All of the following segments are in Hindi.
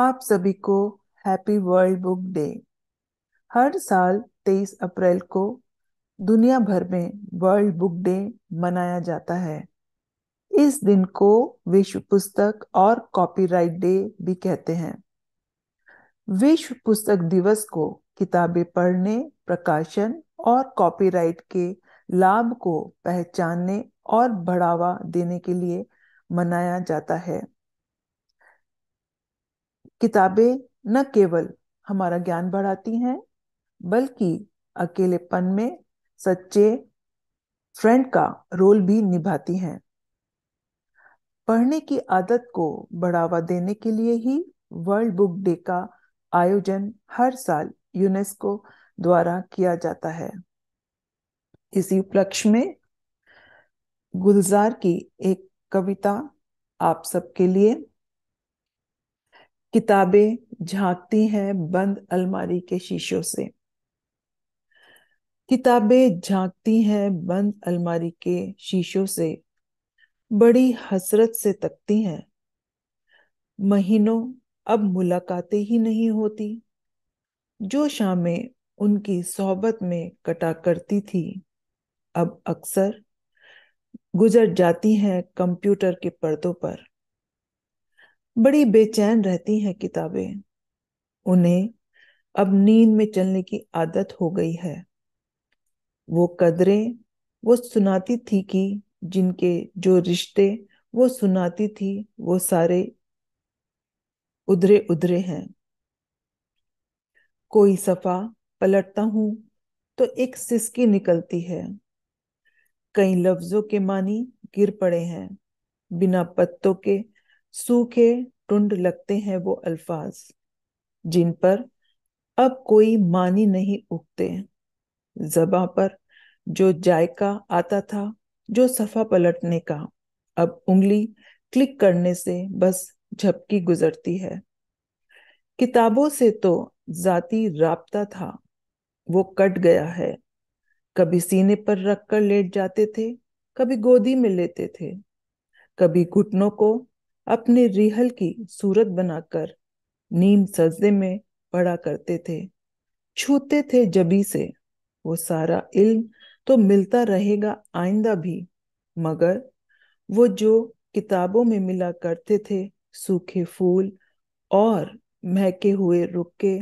आप सभी को हैप्पी वर्ल्ड बुक डे हर साल 23 अप्रैल को दुनिया भर में वर्ल्ड बुक डे मनाया जाता है इस दिन को विश्व पुस्तक और कॉपीराइट डे भी कहते हैं विश्व पुस्तक दिवस को किताबें पढ़ने प्रकाशन और कॉपीराइट के लाभ को पहचानने और बढ़ावा देने के लिए मनाया जाता है किताबें न केवल हमारा ज्ञान बढ़ाती हैं बल्कि अकेलेपन में सच्चे फ्रेंड का रोल भी निभाती हैं पढ़ने की आदत को बढ़ावा देने के लिए ही वर्ल्ड बुक डे का आयोजन हर साल यूनेस्को द्वारा किया जाता है इसी उपलक्ष्य में गुलजार की एक कविता आप सबके लिए किताबें झांकती हैं बंद अलमारी के शीशों से किताबें झांकती हैं बंद अलमारी के शीशों से बड़ी हसरत से तकती हैं महीनों अब मुलाकातें ही नहीं होती जो शामें उनकी सोहबत में कटा करती थी अब अक्सर गुजर जाती हैं कंप्यूटर के पर्दों पर बड़ी बेचैन रहती हैं किताबें उन्हें अब नींद में चलने की आदत हो गई है वो कदरें वो सुनाती थी कि जिनके जो रिश्ते वो सुनाती थी वो सारे उधरे उधरे हैं कोई सफा पलटता हूं तो एक सिसकी निकलती है कई लफ्जों के मानी गिर पड़े हैं बिना पत्तों के सूखे टुंड लगते हैं वो अल्फाज जिन पर अब कोई मानी नहीं उगते जबा पर जो जायका आता था जो सफा पलटने का अब उंगली क्लिक करने से बस झपकी गुजरती है किताबों से तो जाती राबता था वो कट गया है कभी सीने पर रख कर लेट जाते थे कभी गोदी में लेते थे कभी घुटनों को अपने रिहल की सूरत बनाकर नीम सजदे में पड़ा करते थे छूते थे जबी से वो सारा इल्म तो मिलता रहेगा आइंदा भी मगर वो जो किताबों में मिला करते थे सूखे फूल और महके हुए रुके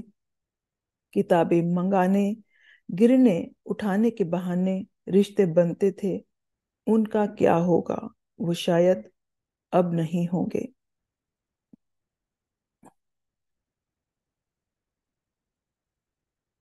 किताबें मंगाने गिरने उठाने के बहाने रिश्ते बनते थे उनका क्या होगा वो शायद अब नहीं होंगे